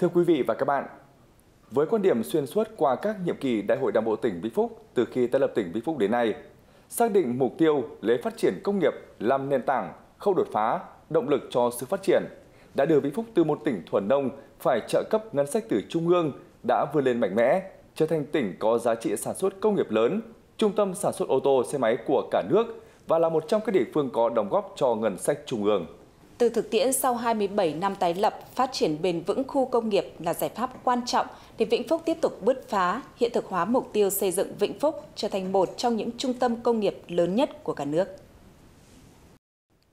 Thưa quý vị và các bạn, với quan điểm xuyên suốt qua các nhiệm kỳ Đại hội Đảng bộ tỉnh Vĩnh Phúc từ khi tái lập tỉnh Vĩnh Phúc đến nay, xác định mục tiêu lấy phát triển công nghiệp làm nền tảng, khâu đột phá, động lực cho sự phát triển, đã đưa Vĩnh Phúc từ một tỉnh thuần nông phải trợ cấp ngân sách từ trung ương đã vươn lên mạnh mẽ, trở thành tỉnh có giá trị sản xuất công nghiệp lớn, trung tâm sản xuất ô tô xe máy của cả nước và là một trong các địa phương có đóng góp cho ngân sách trung ương. Từ thực tiễn sau 27 năm tái lập, phát triển bền vững khu công nghiệp là giải pháp quan trọng để Vĩnh Phúc tiếp tục bứt phá, hiện thực hóa mục tiêu xây dựng Vĩnh Phúc trở thành một trong những trung tâm công nghiệp lớn nhất của cả nước.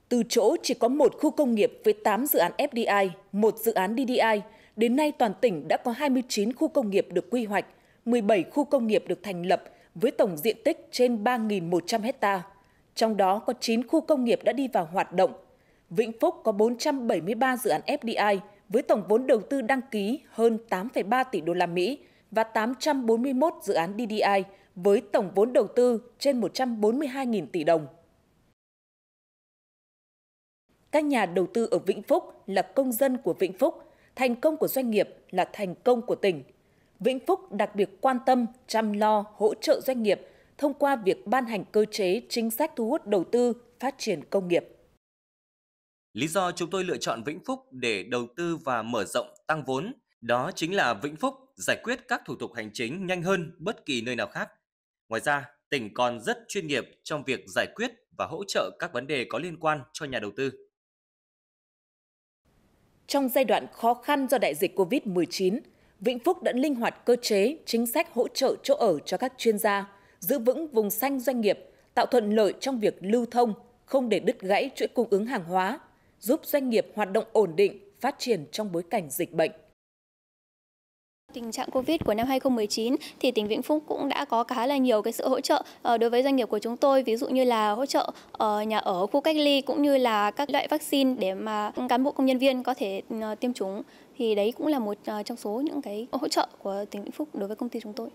Từ chỗ chỉ có một khu công nghiệp với 8 dự án FDI, một dự án DDI, đến nay toàn tỉnh đã có 29 khu công nghiệp được quy hoạch, 17 khu công nghiệp được thành lập với tổng diện tích trên 3.100 hectare. Trong đó có 9 khu công nghiệp đã đi vào hoạt động Vĩnh Phúc có 473 dự án FDI với tổng vốn đầu tư đăng ký hơn 8,3 tỷ đô la Mỹ và 841 dự án DDI với tổng vốn đầu tư trên 142.000 tỷ đồng. Các nhà đầu tư ở Vĩnh Phúc là công dân của Vĩnh Phúc, thành công của doanh nghiệp là thành công của tỉnh. Vĩnh Phúc đặc biệt quan tâm, chăm lo, hỗ trợ doanh nghiệp thông qua việc ban hành cơ chế chính sách thu hút đầu tư, phát triển công nghiệp. Lý do chúng tôi lựa chọn Vĩnh Phúc để đầu tư và mở rộng tăng vốn đó chính là Vĩnh Phúc giải quyết các thủ tục hành chính nhanh hơn bất kỳ nơi nào khác. Ngoài ra, tỉnh còn rất chuyên nghiệp trong việc giải quyết và hỗ trợ các vấn đề có liên quan cho nhà đầu tư. Trong giai đoạn khó khăn do đại dịch COVID-19, Vĩnh Phúc đã linh hoạt cơ chế, chính sách hỗ trợ chỗ ở cho các chuyên gia, giữ vững vùng xanh doanh nghiệp, tạo thuận lợi trong việc lưu thông, không để đứt gãy chuỗi cung ứng hàng hóa, giúp doanh nghiệp hoạt động ổn định, phát triển trong bối cảnh dịch bệnh. Tình trạng Covid của năm 2019 thì tỉnh Vĩnh Phúc cũng đã có khá là nhiều cái sự hỗ trợ ờ, đối với doanh nghiệp của chúng tôi, ví dụ như là hỗ trợ ờ, nhà ở, khu cách ly cũng như là các loại vaccine để mà cán bộ công nhân viên có thể ờ, tiêm chủng. Thì đấy cũng là một trong số những cái hỗ trợ của tỉnh Vĩnh Phúc đối với công ty chúng tôi.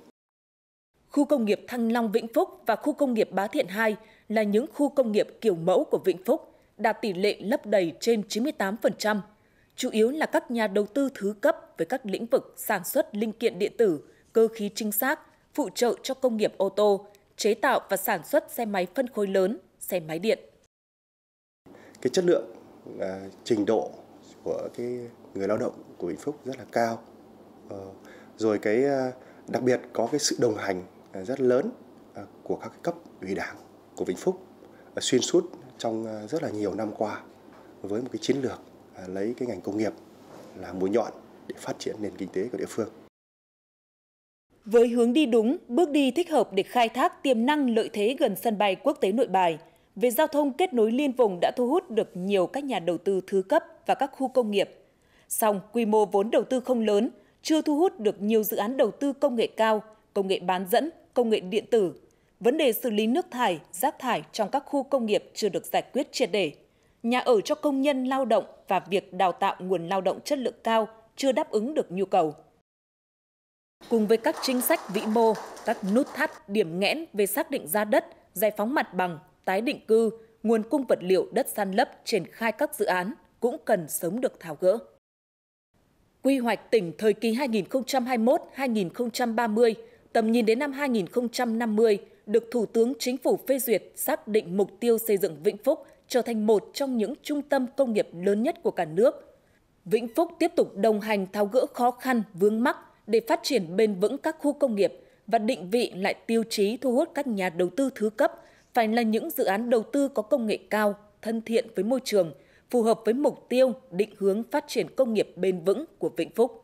Khu công nghiệp Thăng Long Vĩnh Phúc và khu công nghiệp Bá Thiện 2 là những khu công nghiệp kiểu mẫu của Vĩnh Phúc đạt tỷ lệ lấp đầy trên 98%, chủ yếu là các nhà đầu tư thứ cấp với các lĩnh vực sản xuất linh kiện điện tử, cơ khí chính xác, phụ trợ cho công nghiệp ô tô, chế tạo và sản xuất xe máy phân khối lớn, xe máy điện. Cái chất lượng à, trình độ của cái người lao động của Vĩnh Phúc rất là cao. À, rồi cái à, đặc biệt có cái sự đồng hành à, rất lớn à, của các cấp ủy đảng của Vĩnh Phúc à, xuyên suốt trong ờ, rất là nhiều năm qua với một cái chiến lược à, lấy cái ngành công nghiệp là mũi nhọn để phát triển nền kinh tế của địa phương. Với hướng đi đúng, bước đi thích hợp để khai thác tiềm năng lợi thế gần sân bay quốc tế Nội Bài, về giao thông kết nối liên vùng đã thu hút được nhiều các nhà đầu tư thứ cấp và các khu công nghiệp. Song quy mô vốn đầu tư không lớn, chưa thu hút được nhiều dự án đầu tư công nghệ cao, công nghệ bán dẫn, công nghệ điện tử vấn đề xử lý nước thải, rác thải trong các khu công nghiệp chưa được giải quyết triệt để. Nhà ở cho công nhân lao động và việc đào tạo nguồn lao động chất lượng cao chưa đáp ứng được nhu cầu. Cùng với các chính sách vĩ mô, các nút thắt, điểm nghẽn về xác định giá đất, giải phóng mặt bằng, tái định cư, nguồn cung vật liệu đất san lấp triển khai các dự án cũng cần sớm được tháo gỡ. Quy hoạch tỉnh thời kỳ 2021-2030, tầm nhìn đến năm 2050 được Thủ tướng Chính phủ phê duyệt xác định mục tiêu xây dựng Vĩnh Phúc trở thành một trong những trung tâm công nghiệp lớn nhất của cả nước. Vĩnh Phúc tiếp tục đồng hành tháo gỡ khó khăn, vướng mắc để phát triển bền vững các khu công nghiệp và định vị lại tiêu chí thu hút các nhà đầu tư thứ cấp phải là những dự án đầu tư có công nghệ cao, thân thiện với môi trường, phù hợp với mục tiêu định hướng phát triển công nghiệp bền vững của Vĩnh Phúc.